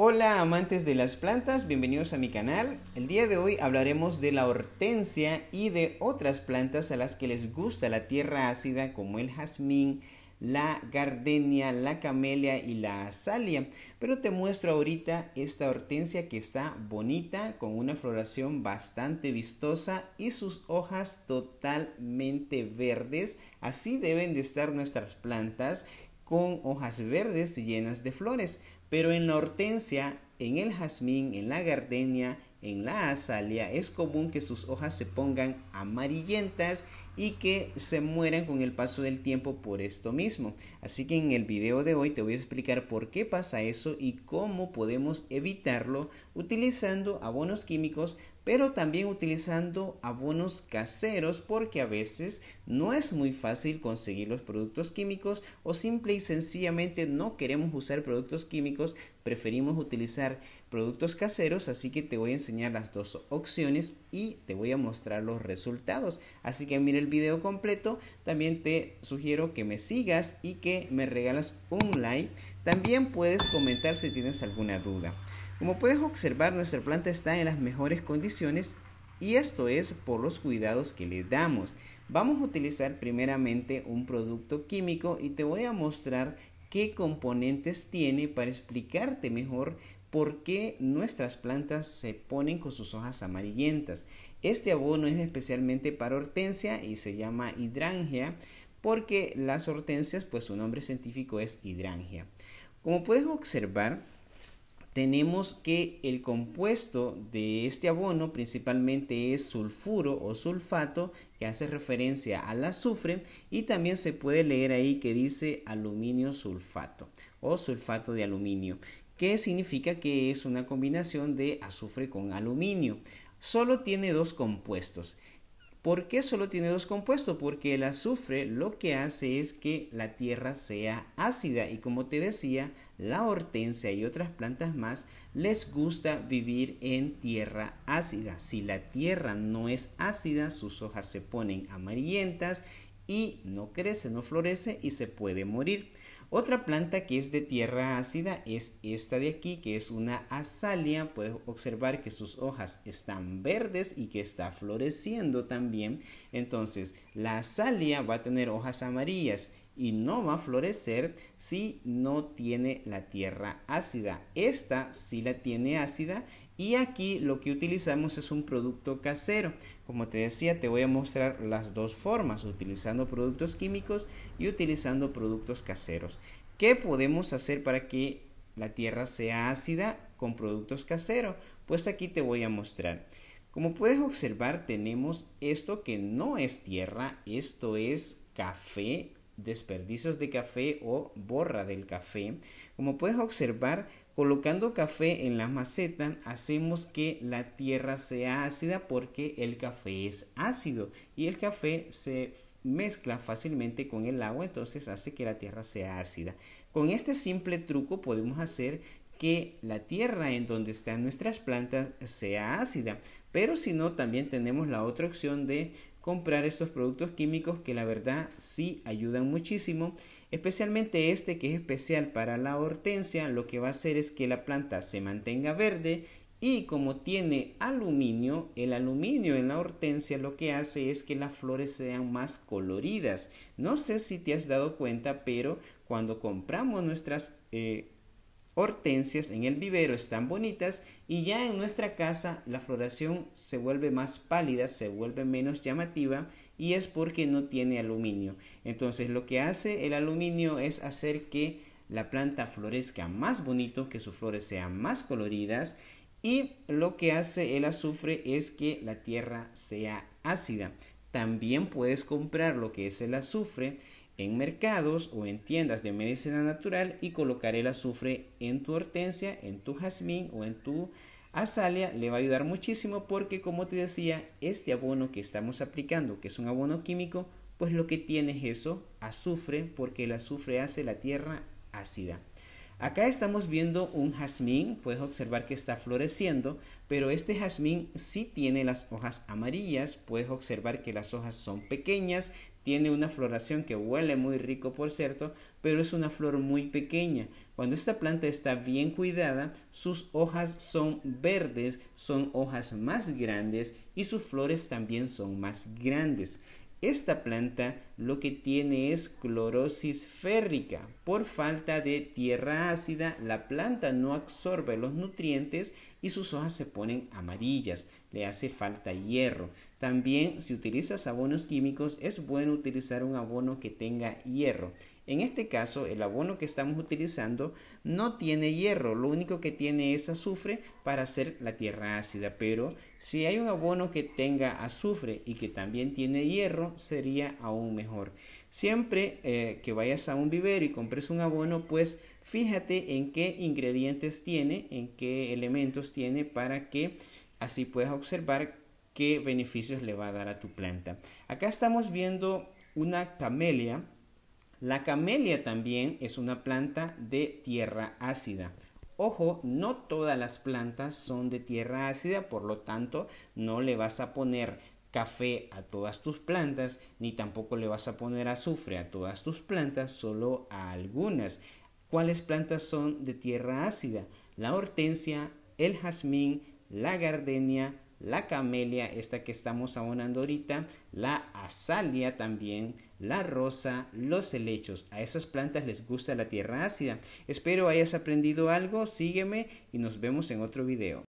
Hola amantes de las plantas, bienvenidos a mi canal. El día de hoy hablaremos de la hortensia y de otras plantas a las que les gusta la tierra ácida como el jazmín, la gardenia, la camelia y la azalia. Pero te muestro ahorita esta hortensia que está bonita con una floración bastante vistosa y sus hojas totalmente verdes. Así deben de estar nuestras plantas con hojas verdes llenas de flores. Pero en la hortensia, en el jazmín, en la gardenia, en la azalea es común que sus hojas se pongan amarillentas y que se mueran con el paso del tiempo por esto mismo. Así que en el video de hoy te voy a explicar por qué pasa eso y cómo podemos evitarlo utilizando abonos químicos pero también utilizando abonos caseros porque a veces no es muy fácil conseguir los productos químicos o simple y sencillamente no queremos usar productos químicos, preferimos utilizar productos caseros, así que te voy a enseñar las dos opciones y te voy a mostrar los resultados. Así que mira el video completo, también te sugiero que me sigas y que me regalas un like. También puedes comentar si tienes alguna duda. Como puedes observar, nuestra planta está en las mejores condiciones y esto es por los cuidados que le damos. Vamos a utilizar primeramente un producto químico y te voy a mostrar qué componentes tiene para explicarte mejor por qué nuestras plantas se ponen con sus hojas amarillentas. Este abono es especialmente para hortensia y se llama hidrangea, porque las hortensias, pues su nombre científico es hidrangea. Como puedes observar, tenemos que el compuesto de este abono principalmente es sulfuro o sulfato que hace referencia al azufre y también se puede leer ahí que dice aluminio sulfato o sulfato de aluminio ¿Qué significa que es una combinación de azufre con aluminio. Solo tiene dos compuestos. ¿Por qué solo tiene dos compuestos? Porque el azufre lo que hace es que la tierra sea ácida y como te decía, la hortensia y otras plantas más les gusta vivir en tierra ácida. Si la tierra no es ácida, sus hojas se ponen amarillentas y no crece, no florece y se puede morir. Otra planta que es de tierra ácida es esta de aquí, que es una azalia. Puedes observar que sus hojas están verdes y que está floreciendo también. Entonces, la azalia va a tener hojas amarillas y no va a florecer si no tiene la tierra ácida. Esta sí la tiene ácida y aquí lo que utilizamos es un producto casero. Como te decía, te voy a mostrar las dos formas, utilizando productos químicos y utilizando productos caseros. ¿Qué podemos hacer para que la tierra sea ácida con productos caseros? Pues aquí te voy a mostrar. Como puedes observar, tenemos esto que no es tierra, esto es café, desperdicios de café o borra del café. Como puedes observar, Colocando café en la maceta hacemos que la tierra sea ácida porque el café es ácido y el café se mezcla fácilmente con el agua, entonces hace que la tierra sea ácida. Con este simple truco podemos hacer que la tierra en donde están nuestras plantas sea ácida, pero si no también tenemos la otra opción de comprar estos productos químicos que la verdad sí ayudan muchísimo Especialmente este que es especial para la hortensia, lo que va a hacer es que la planta se mantenga verde y como tiene aluminio, el aluminio en la hortensia lo que hace es que las flores sean más coloridas. No sé si te has dado cuenta, pero cuando compramos nuestras eh, hortensias en el vivero están bonitas y ya en nuestra casa la floración se vuelve más pálida, se vuelve menos llamativa y es porque no tiene aluminio. Entonces lo que hace el aluminio es hacer que la planta florezca más bonito, que sus flores sean más coloridas y lo que hace el azufre es que la tierra sea ácida. También puedes comprar lo que es el azufre en mercados o en tiendas de medicina natural y colocar el azufre en tu hortensia, en tu jazmín o en tu azalea le va a ayudar muchísimo porque como te decía, este abono que estamos aplicando, que es un abono químico, pues lo que tiene es eso, azufre, porque el azufre hace la tierra ácida. Acá estamos viendo un jazmín, puedes observar que está floreciendo, pero este jazmín sí tiene las hojas amarillas, puedes observar que las hojas son pequeñas, tiene una floración que huele muy rico, por cierto, pero es una flor muy pequeña. Cuando esta planta está bien cuidada, sus hojas son verdes, son hojas más grandes y sus flores también son más grandes. Esta planta lo que tiene es clorosis férrica. Por falta de tierra ácida, la planta no absorbe los nutrientes y sus hojas se ponen amarillas. Le hace falta hierro. También si utilizas abonos químicos es bueno utilizar un abono que tenga hierro. En este caso, el abono que estamos utilizando no tiene hierro, lo único que tiene es azufre para hacer la tierra ácida, pero si hay un abono que tenga azufre y que también tiene hierro, sería aún mejor. Siempre eh, que vayas a un vivero y compres un abono, pues fíjate en qué ingredientes tiene, en qué elementos tiene para que así puedas observar qué beneficios le va a dar a tu planta. Acá estamos viendo una camelia la camelia también es una planta de tierra ácida. Ojo, no todas las plantas son de tierra ácida, por lo tanto no le vas a poner café a todas tus plantas, ni tampoco le vas a poner azufre a todas tus plantas, solo a algunas. ¿Cuáles plantas son de tierra ácida? La hortensia, el jazmín, la gardenia, la camelia, esta que estamos abonando ahorita, la azalia también, la rosa, los helechos. A esas plantas les gusta la tierra ácida. Espero hayas aprendido algo, sígueme y nos vemos en otro video.